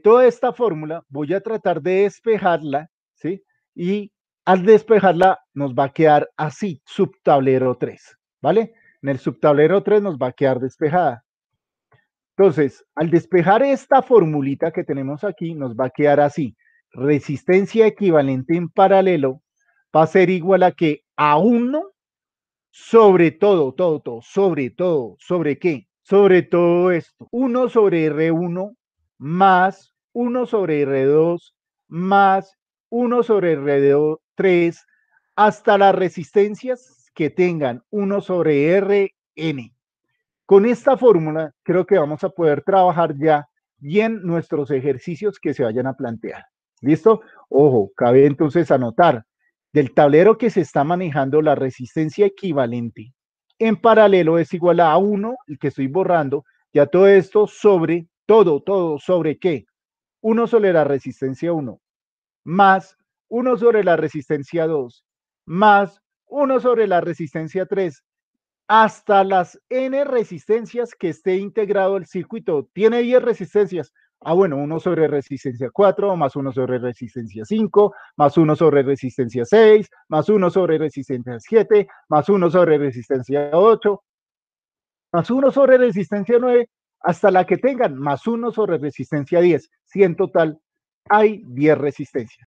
toda esta fórmula voy a tratar de despejarla, ¿sí? Y al despejarla nos va a quedar así, subtablero 3, ¿vale? En el subtablero 3 nos va a quedar despejada. Entonces, al despejar esta formulita que tenemos aquí, nos va a quedar así. Resistencia equivalente en paralelo va a ser igual a que a 1 sobre todo, todo, todo, sobre todo, ¿sobre qué? Sobre todo esto. 1 sobre R1 más 1 sobre R2 más 1 sobre R3 hasta las resistencias que tengan 1 sobre Rn. Con esta fórmula creo que vamos a poder trabajar ya bien nuestros ejercicios que se vayan a plantear. ¿Listo? Ojo, cabe entonces anotar del tablero que se está manejando la resistencia equivalente en paralelo es igual a 1, el que estoy borrando, ya todo esto sobre todo, todo, ¿sobre qué? 1 sobre la resistencia 1, más 1 sobre la resistencia 2, más 1 sobre la resistencia 3, hasta las n resistencias que esté integrado el circuito. Tiene 10 resistencias. Ah, bueno, 1 sobre resistencia 4, más 1 sobre resistencia 5, más 1 sobre resistencia 6, más 1 sobre resistencia 7, más 1 sobre resistencia 8, más 1 sobre resistencia 9, hasta la que tengan más uno sobre resistencia 10, si en total, hay 10 resistencias.